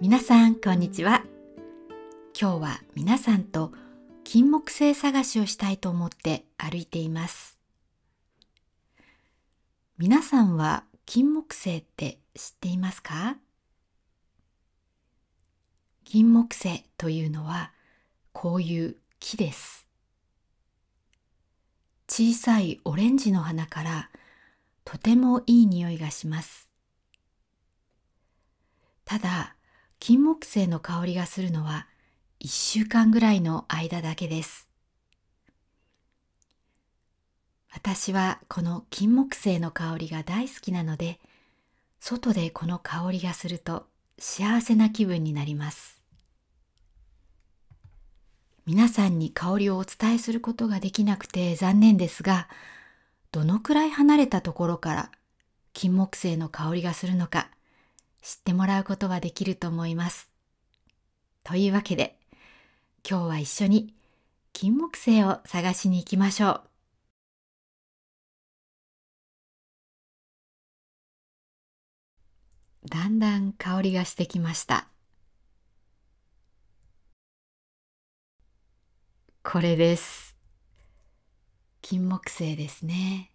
皆さんこんにちは今日は皆さんと金木犀探しをしたいと思って歩いています皆さんは金木犀って知っていますか金木犀というのはこういう木です小さいオレンジの花からとてもいい匂いがしますただ金木犀の香りがするのは1週間ぐらいの間だけです私はこの金木犀の香りが大好きなので外でこの香りがすると幸せな気分になります皆さんに香りをお伝えすることができなくて残念ですがどのくらい離れたところから金木犀の香りがするのか知ってもらうことはできると思います。というわけで今日は一緒に金木犀を探しに行きましょう。だんだん香りがしてきました。これです。金木犀ですね。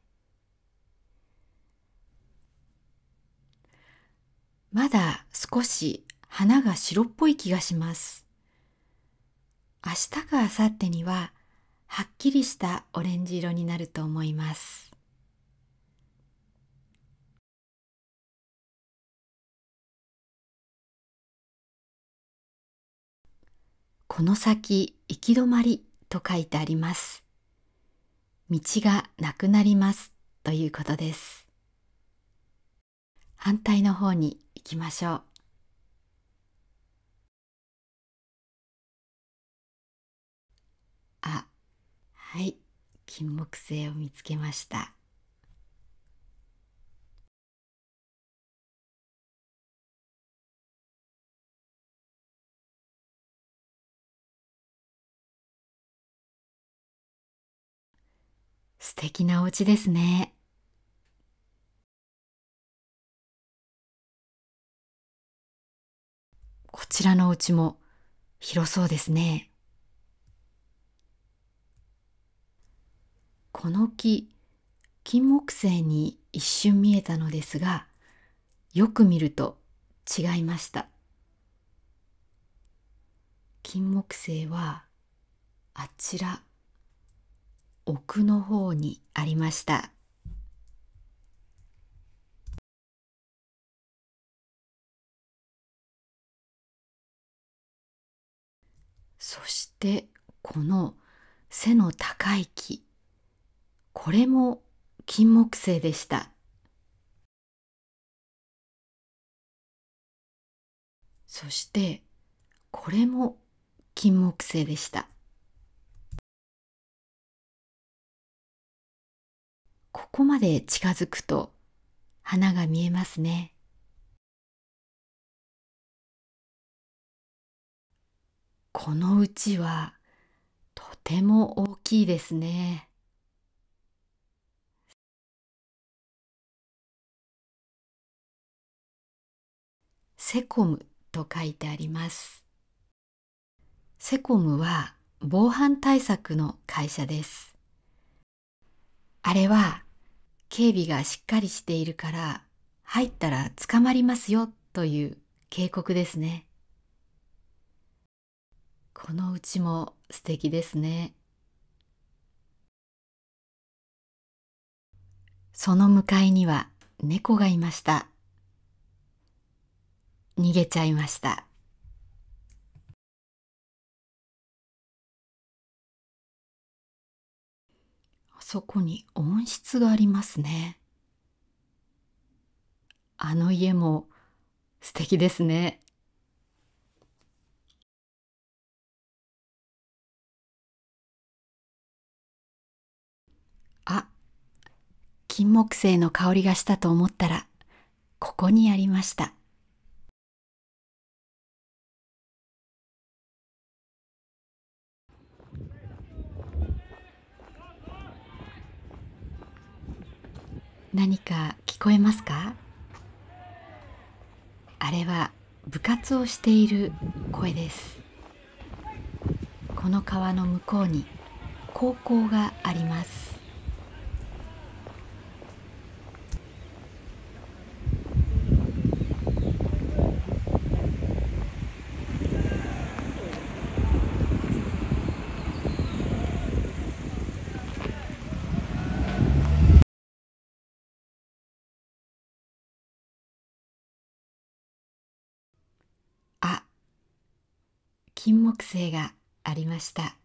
まだ少し花が白っぽい気がします。明日か明後日にははっきりしたオレンジ色になると思います。この先行き止まりと書いてあります。道がなくなりますということです。反対の方にきましょう。あ、はい、金木犀を見つけました。素敵なお家ですね。ちらのお家も広そうですね。この木、金木犀に一瞬見えたのですが、よく見ると違いました。金木犀はあちら奥の方にありました。そしてこの背の高い木これも金木犀でしたそしてこれも金木犀でしたここまで近づくと花が見えますねこのうちはとても大きいですね。セコムと書いてあります。セコムは防犯対策の会社です。あれは警備がしっかりしているから入ったら捕まりますよという警告ですね。この家も素敵ですねその向かいには猫がいました逃げちゃいましたあそこに温室がありますねあの家も素敵ですねあ金木犀の香りがしたと思ったらここにありました何か聞こえますかあれは部活をしている声ですこの川の向こうに高校があります金木犀がありました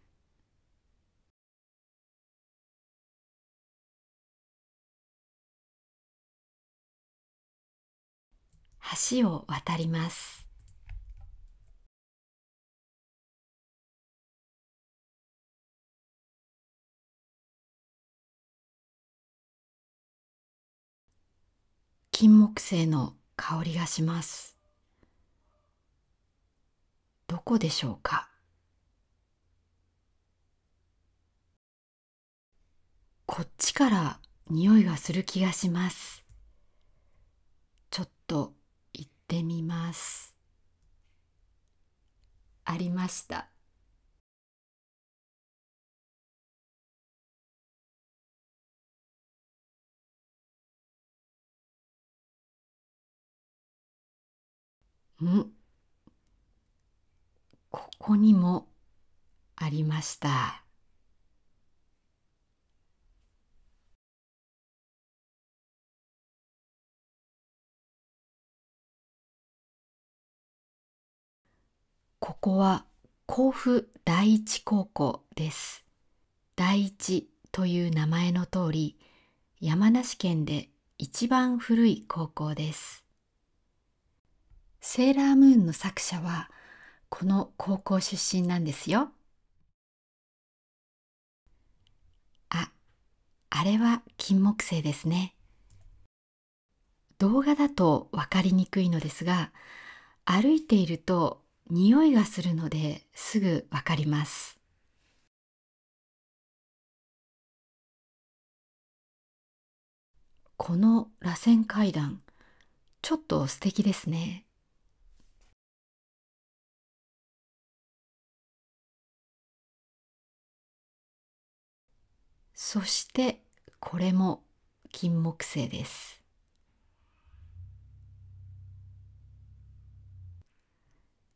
橋を渡ります金木犀の香りがしますこでしょうかこっちから匂いがする気がしますちょっと行ってみますありましたうんここにもありました。ここは甲府第一高校です。第一という名前の通り、山梨県で一番古い高校です。セーラームーンの作者はこの高校出身なんですよ。あ、あれは金木犀ですね。動画だと分かりにくいのですが、歩いていると匂いがするのですぐ分かります。この螺旋階段ちょっと素敵ですねそしてこれも金木犀です。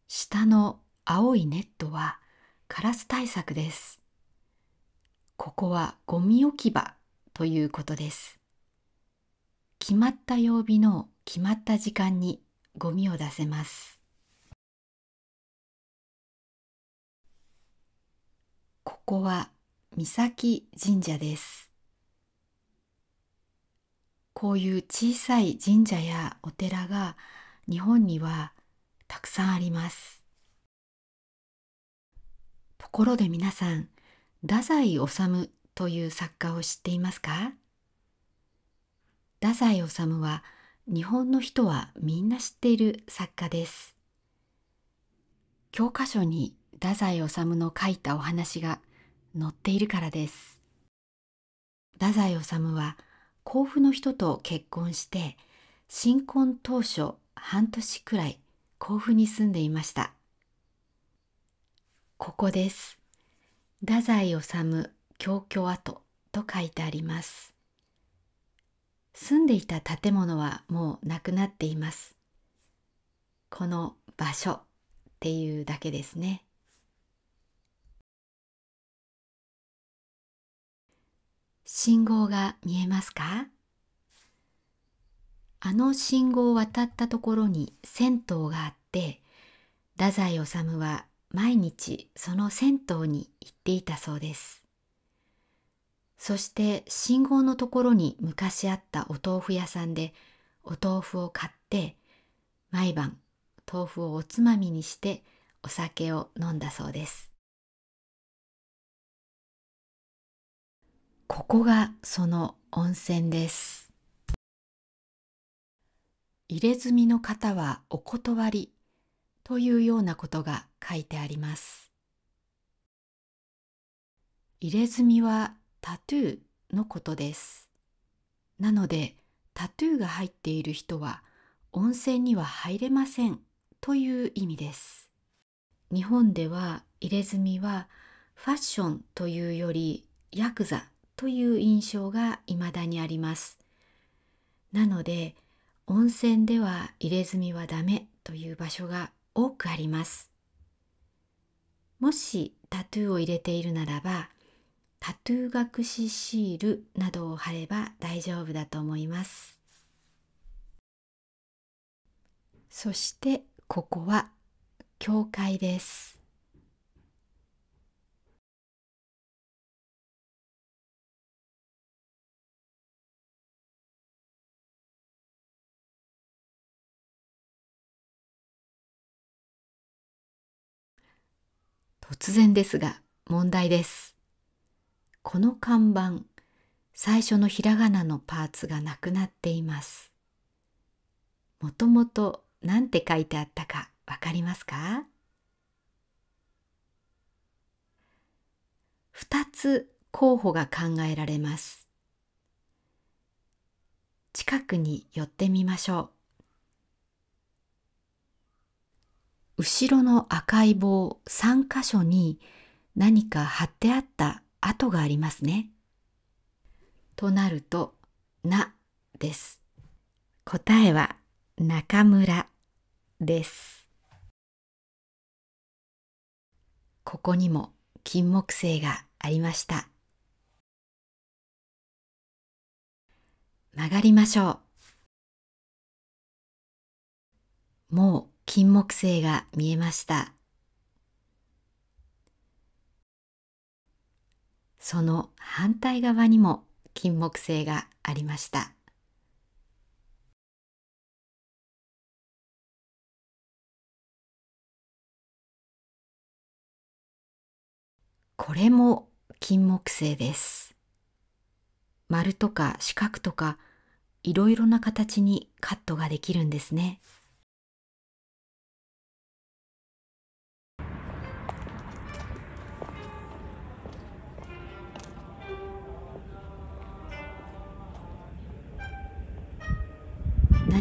下の青いネットはカラス対策です。ここはゴミ置き場ということです。決まった曜日の決まった時間にゴミを出せます。ここは三崎神社ですこういう小さい神社やお寺が日本にはたくさんありますところで皆さん太宰治という作家を知っていますか太宰治は日本の人はみんな知っている作家です教科書に太宰治の書いたお話が乗っているからです太宰治は甲府の人と結婚して新婚当初半年くらい甲府に住んでいましたここです太宰治教居跡と書いてあります住んでいた建物はもうなくなっていますこの場所っていうだけですね信号が見えますかあの信号を渡ったところに銭湯があって太宰治は毎日その銭湯に行っていたそうですそして信号のところに昔あったお豆腐屋さんでお豆腐を買って毎晩豆腐をおつまみにしてお酒を飲んだそうですここがその温泉です入れ墨の方はお断りというようなことが書いてあります入れ墨はタトゥーのことですなのでタトゥーが入っている人は温泉には入れませんという意味です日本では入れ墨はファッションというよりヤクザという印象がいまだにありますなので温泉では入れ墨はダメという場所が多くありますもしタトゥーを入れているならばタトゥー隠しシールなどを貼れば大丈夫だと思いますそしてここは教会です突然ですが問題です。この看板、最初のひらがなのパーツがなくなっています。もともと何て書いてあったかわかりますか2つ候補が考えられます。近くに寄ってみましょう。後ろの赤い棒3箇所に何か貼ってあった跡がありますね。となると「な」です。答えは「中村」です。ここにも金木犀がありました。曲がりましょう。もう金木犀が見えました。その反対側にも金木犀がありました。これも金木犀です。丸とか四角とかいろいろな形にカットができるんですね。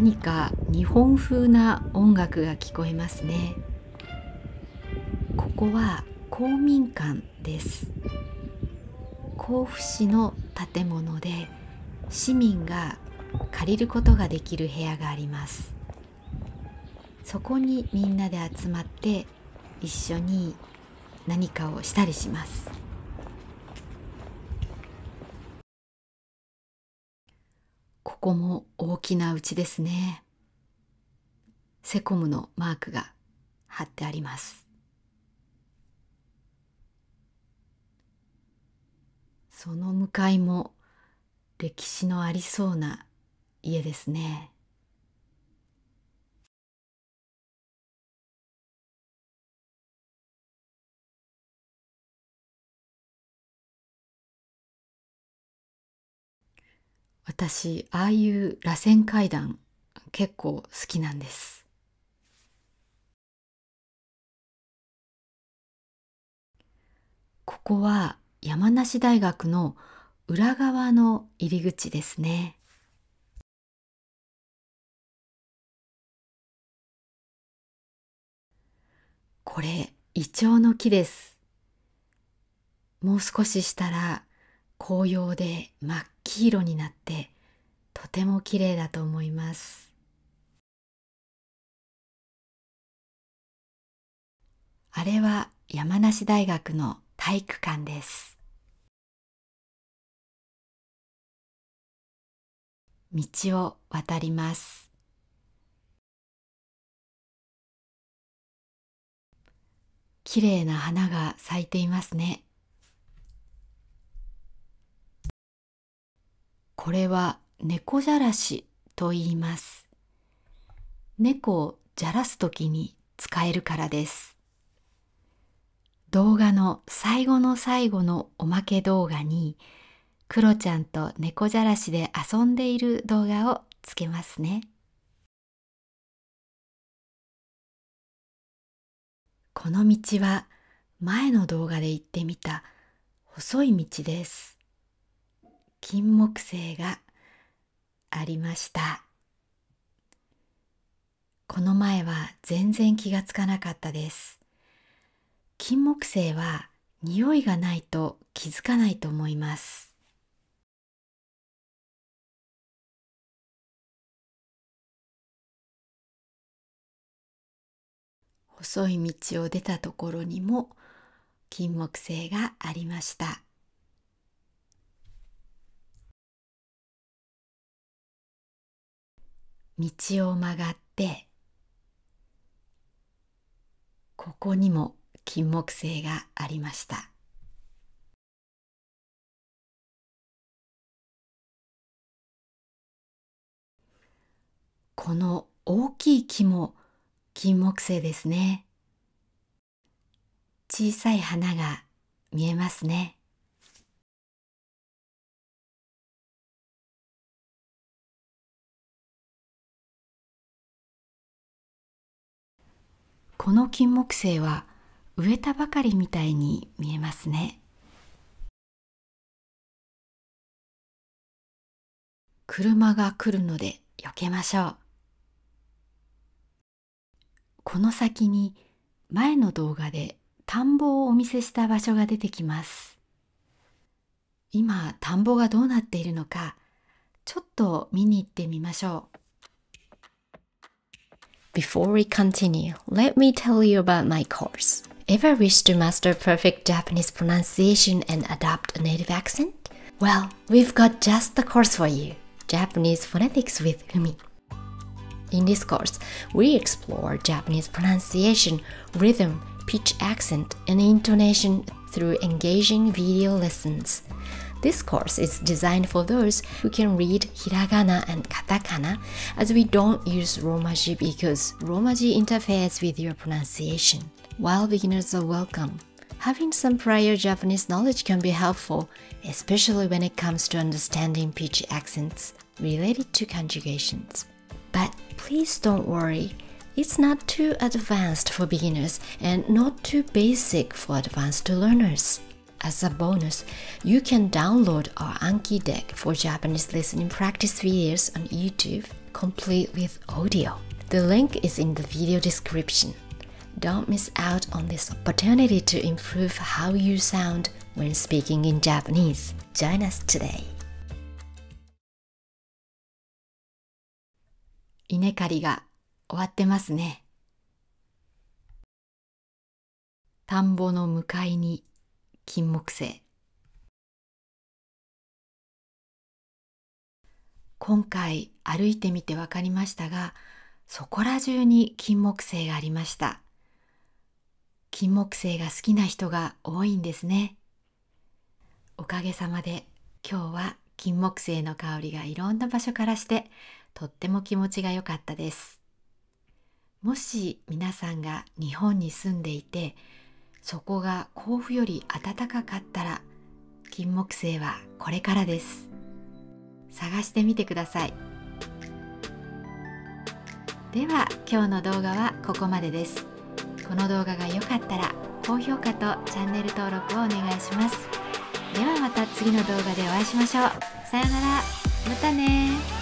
何か日本風な音楽が聞こえますねここは公民館です甲府市の建物で市民が借りることができる部屋がありますそこにみんなで集まって一緒に何かをしたりしますここも大きなうちですねセコムのマークが貼ってありますその向かいも歴史のありそうな家ですね私ああいう螺旋階段結構好きなんですここは山梨大学の裏側の入り口ですねこれイチョウの木ですもう少ししたら紅葉で真っ黄色になってとても綺麗だと思いますあれは山梨大学の体育館です道を渡ります綺麗な花が咲いていますねこれは猫じゃらしと言います。猫をじゃらすときに使えるからです。動画の最後の最後のおまけ動画に、クロちゃんと猫じゃらしで遊んでいる動画をつけますね。この道は前の動画で行ってみた細い道です。金木犀がありましたこの前は全然気がつかなかったです金木犀は匂いがないと気づかないと思います細い道を出たところにも金木犀がありました道を曲がってここにも金木犀がありましたこの大きい木も金木犀ですね小さい花が見えますねこの金木犀は植えたばかりみたいに見えますね車が来るので避けましょうこの先に前の動画で田んぼをお見せした場所が出てきます今田んぼがどうなっているのかちょっと見に行ってみましょう Before we continue, let me tell you about my course. If I wish to master perfect Japanese pronunciation and adopt a native accent, well, we've got just the course for you Japanese Phonetics with Fumi. In this course, we explore Japanese pronunciation, rhythm, pitch accent, and intonation through engaging video lessons. This course is designed for those who can read hiragana and katakana as we don't use Romaji because Romaji interferes with your pronunciation. While beginners are welcome, having some prior Japanese knowledge can be helpful, especially when it comes to understanding pitch accents related to conjugations. But please don't worry, it's not too advanced for beginners and not too basic for advanced learners. As a bonus, you can download our Anki deck for Japanese listening practice videos on YouTube, complete with audio. The link is in the video description. Don't miss out on this opportunity to improve how you sound when speaking in Japanese. Join us today. 金木犀今回歩いてみて分かりましたがそこら中に金木イがありました金木イが好きな人が多いんですねおかげさまで今日は金木犀の香りがいろんな場所からしてとっても気持ちが良かったですもし皆さんが日本に住んでいてそこが甲府より暖かかったら金木犀はこれからです探してみてくださいでは今日の動画はここまでですこの動画が良かったら高評価とチャンネル登録をお願いしますではまた次の動画でお会いしましょうさようならまたね